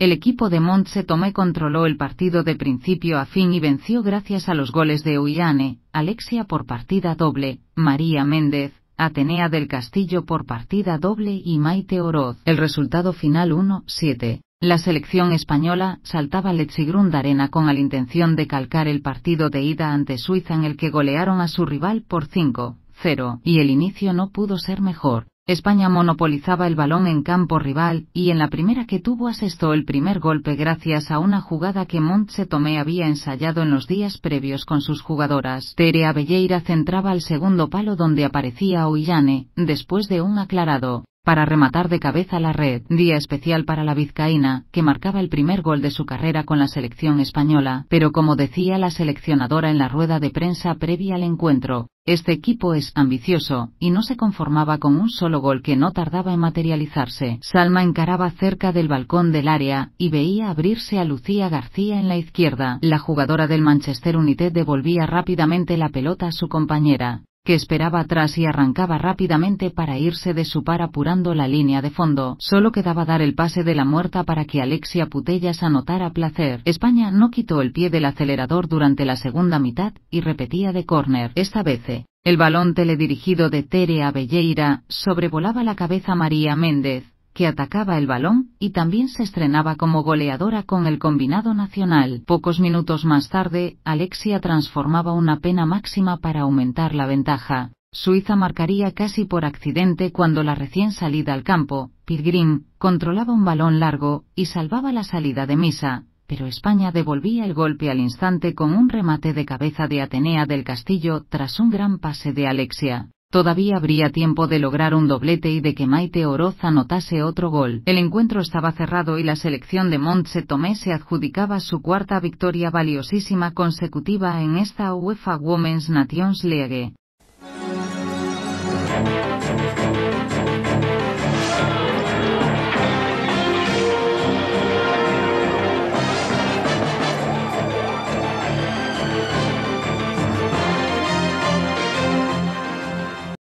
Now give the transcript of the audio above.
el equipo de Montse Tomé controló el partido de principio a fin y venció gracias a los goles de Uyane, Alexia por partida doble, María Méndez, Atenea del Castillo por partida doble y Maite Oroz. El resultado final 1-7. La selección española saltaba Letzigrund Arena con la intención de calcar el partido de ida ante Suiza en el que golearon a su rival por 5-0 y el inicio no pudo ser mejor. España monopolizaba el balón en campo rival y en la primera que tuvo asestó el primer golpe gracias a una jugada que Montse Tomé había ensayado en los días previos con sus jugadoras. Terea Belleira centraba al segundo palo donde aparecía Oillane, después de un aclarado para rematar de cabeza la red, día especial para la vizcaína, que marcaba el primer gol de su carrera con la selección española, pero como decía la seleccionadora en la rueda de prensa previa al encuentro, este equipo es ambicioso, y no se conformaba con un solo gol que no tardaba en materializarse. Salma encaraba cerca del balcón del área, y veía abrirse a Lucía García en la izquierda. La jugadora del Manchester United devolvía rápidamente la pelota a su compañera, que esperaba atrás y arrancaba rápidamente para irse de su par apurando la línea de fondo. Solo quedaba dar el pase de la muerta para que Alexia Putellas anotara placer. España no quitó el pie del acelerador durante la segunda mitad y repetía de córner. Esta vez, eh, el balón teledirigido de Tere Belleira, sobrevolaba la cabeza María Méndez, que atacaba el balón y también se estrenaba como goleadora con el combinado nacional. Pocos minutos más tarde, Alexia transformaba una pena máxima para aumentar la ventaja. Suiza marcaría casi por accidente cuando la recién salida al campo, Pilgrim, controlaba un balón largo y salvaba la salida de Misa, pero España devolvía el golpe al instante con un remate de cabeza de Atenea del Castillo tras un gran pase de Alexia. Todavía habría tiempo de lograr un doblete y de que Maite Oroz anotase otro gol. El encuentro estaba cerrado y la selección de Montse Tomé se adjudicaba su cuarta victoria valiosísima consecutiva en esta UEFA Women's Nations League.